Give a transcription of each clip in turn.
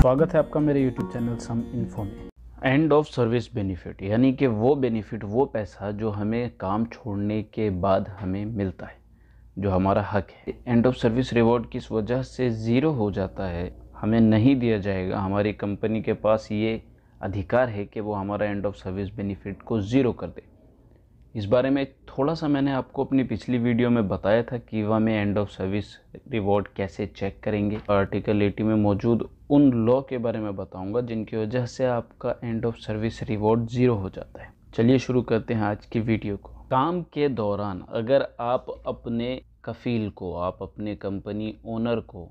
स्वागत है आपका मेरे YouTube चैनल सम इन्फो में एंड ऑफ सर्विस बेनिफिट यानी कि वो बेनिफिट वो पैसा जो हमें काम छोड़ने के बाद हमें मिलता है जो हमारा हक है एंड ऑफ सर्विस रिवॉर्ड किस वजह से ज़ीरो हो जाता है हमें नहीं दिया जाएगा हमारी कंपनी के पास ये अधिकार है कि वो हमारा एंड ऑफ सर्विस बेनिफिट को ज़ीरो कर दे इस बारे में थोड़ा सा मैंने आपको अपनी पिछली वीडियो में बताया था कीवा में एंड ऑफ सर्विस रिवॉर्ड कैसे चेक करेंगे आर्टिकल 80 में मौजूद उन लॉ के बारे में बताऊंगा जिनकी वजह से आपका end of service reward zero हो जाता है चलिए शुरू करते हैं आज की वीडियो को काम के दौरान अगर आप अपने कफील को आप अपने कंपनी ओनर को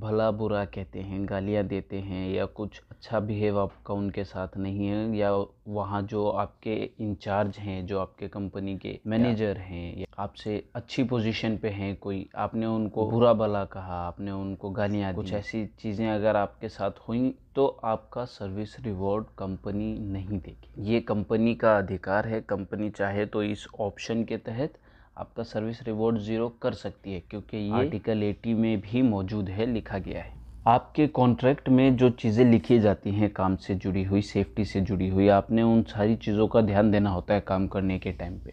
भला बुरा कहते हैं गालियाँ देते हैं या कुछ अच्छा बिहेव आपका उनके साथ नहीं है या वहाँ जो आपके इंचार्ज हैं जो आपके कंपनी के मैनेजर हैं या आपसे अच्छी पोजीशन पे हैं कोई आपने उनको बुरा भला कहा आपने उनको गालियाँ कुछ ऐसी चीज़ें अगर आपके साथ हुई तो आपका सर्विस रिवॉर्ड कंपनी नहीं देगी ये कंपनी का अधिकार है कंपनी चाहे तो इस ऑप्शन के तहत आपका सर्विस रिवॉर्ड ज़ीरो कर सकती है क्योंकि ये आर्टिकल एटी में भी मौजूद है लिखा गया है आपके कॉन्ट्रैक्ट में जो चीज़ें लिखी जाती हैं काम से जुड़ी हुई सेफ्टी से जुड़ी हुई आपने उन सारी चीज़ों का ध्यान देना होता है काम करने के टाइम पे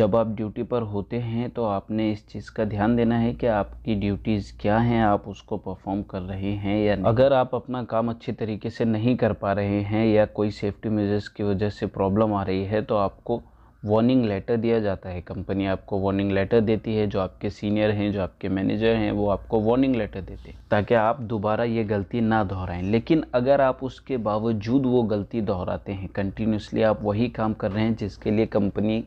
जब आप ड्यूटी पर होते हैं तो आपने इस चीज़ का ध्यान देना है कि आपकी ड्यूटीज़ क्या हैं आप उसको परफॉर्म कर रहे हैं या नहीं अगर आप अपना काम अच्छे तरीके से नहीं कर पा रहे हैं या कोई सेफ्टी मेजर्स की वजह से प्रॉब्लम आ रही है तो आपको वार्निंग लेटर दिया जाता है कंपनी आपको वार्निंग लेटर देती है जो आपके सीनियर हैं जो आपके मैनेजर हैं वो आपको वार्निंग लेटर देते हैं ताकि आप दोबारा ये गलती ना दोहराएं लेकिन अगर आप उसके बावजूद वो गलती दोहराते हैं कंटिन्यूसली आप वही काम कर रहे हैं जिसके लिए कंपनी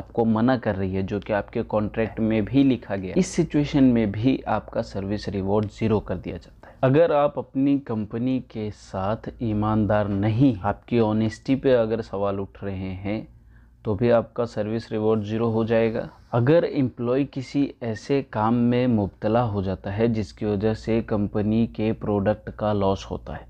आपको मना कर रही है जो कि आपके कॉन्ट्रैक्ट में भी लिखा गया इस सिचुएशन में भी आपका सर्विस रिवॉर्ड ज़ीरो कर दिया जाता है अगर आप अपनी कंपनी के साथ ईमानदार नहीं आपकी ऑनेस्टी पे अगर सवाल उठ रहे हैं तो भी आपका सर्विस रिवॉर्ड ज़ीरो हो जाएगा अगर एम्प्लॉय किसी ऐसे काम में मुबतला हो जाता है जिसकी वजह से कंपनी के प्रोडक्ट का लॉस होता है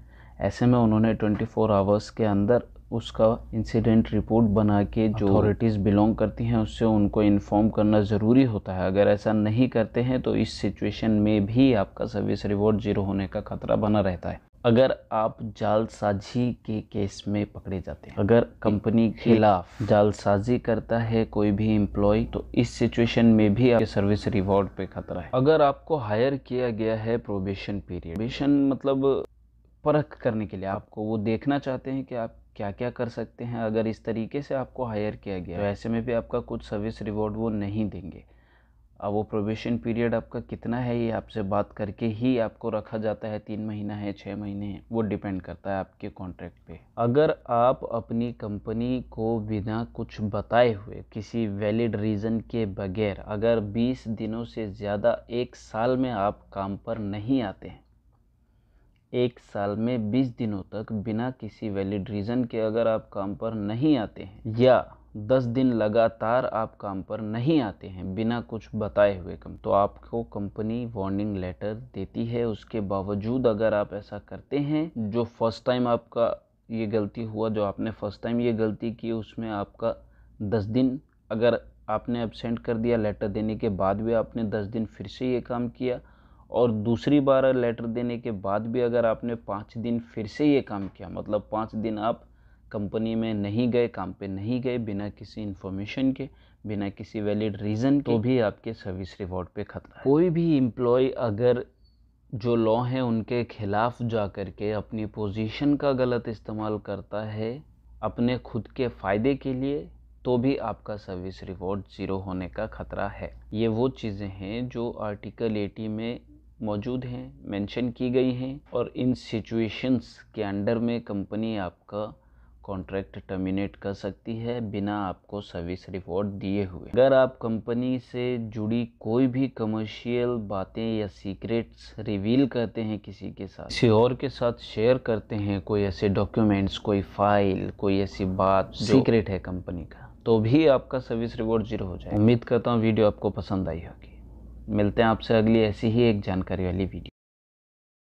ऐसे में उन्होंने 24 आवर्स के अंदर उसका इंसिडेंट रिपोर्ट बना के जो अथॉरिटीज़ बिलोंग करती हैं उससे उनको इन्फॉर्म करना ज़रूरी होता है अगर ऐसा नहीं करते हैं तो इस सिचुएशन में भी आपका सर्विस रिवॉर्ड ज़ीरो होने का खतरा बना रहता है अगर आप जालसाजी के केस में पकड़े जाते हैं अगर कंपनी के खिलाफ जालसाजी करता है कोई भी एम्प्लॉय तो इस सिचुएशन में भी आपके सर्विस रिवॉर्ड पे खतरा है अगर आपको हायर किया गया है प्रोबेशन पीरियड प्रोबेशन मतलब परख करने के लिए आपको वो देखना चाहते हैं कि आप क्या क्या कर सकते हैं अगर इस तरीके से आपको हायर किया गया तो ऐसे में भी आपका कुछ सर्विस रिवॉर्ड वो नहीं देंगे अब वो प्रोबेशन पीरियड आपका कितना है ये आपसे बात करके ही आपको रखा जाता है तीन महीना है छः महीने है वो डिपेंड करता है आपके कॉन्ट्रैक्ट पे अगर आप अपनी कंपनी को बिना कुछ बताए हुए किसी वैलिड रीज़न के बगैर अगर 20 दिनों से ज़्यादा एक साल में आप काम पर नहीं आते हैं एक साल में 20 दिनों तक बिना किसी वैलिड रीज़न के अगर आप काम पर नहीं आते हैं या दस दिन लगातार आप काम पर नहीं आते हैं बिना कुछ बताए हुए कम तो आपको कंपनी वार्निंग लेटर देती है उसके बावजूद अगर आप ऐसा करते हैं जो फर्स्ट टाइम आपका ये गलती हुआ जो आपने फर्स्ट टाइम ये गलती की उसमें आपका दस दिन अगर आपने एबसेंट कर दिया लेटर देने के बाद भी आपने दस दिन फिर से ये काम किया और दूसरी बार लेटर देने के बाद भी अगर आपने पाँच दिन फिर से ये काम किया मतलब पाँच दिन आप कंपनी में नहीं गए काम पे नहीं गए बिना किसी इन्फॉर्मेशन के बिना किसी वैलिड रीज़न तो भी आपके सर्विस रिवॉर्ड पे खतरा कोई भी एम्प्लॉय अगर जो लॉ हैं उनके खिलाफ जा कर के अपनी पोजीशन का गलत इस्तेमाल करता है अपने खुद के फ़ायदे के लिए तो भी आपका सर्विस रिवॉर्ड ज़ीरो होने का खतरा है ये वो चीज़ें हैं जो आर्टिकल 80 में मौजूद हैं मेंशन की गई हैं और इन सिचुएशंस के अंडर में कंपनी आपका कॉन्ट्रैक्ट टर्मिनेट कर सकती है बिना आपको सर्विस रिपोर्ट दिए हुए अगर आप कंपनी से जुड़ी कोई भी कमर्शियल बातें या सीक्रेट्स रिवील करते हैं किसी के साथ किसी और के साथ शेयर करते हैं कोई ऐसे डॉक्यूमेंट्स कोई फाइल कोई ऐसी बात सीक्रेट है कंपनी का तो भी आपका सर्विस रिवॉर्ड जीरो हो जाए उम्मीद करता हूँ वीडियो आपको पसंद आई होगी मिलते हैं आपसे अगली ऐसी ही एक जानकारी वाली वीडियो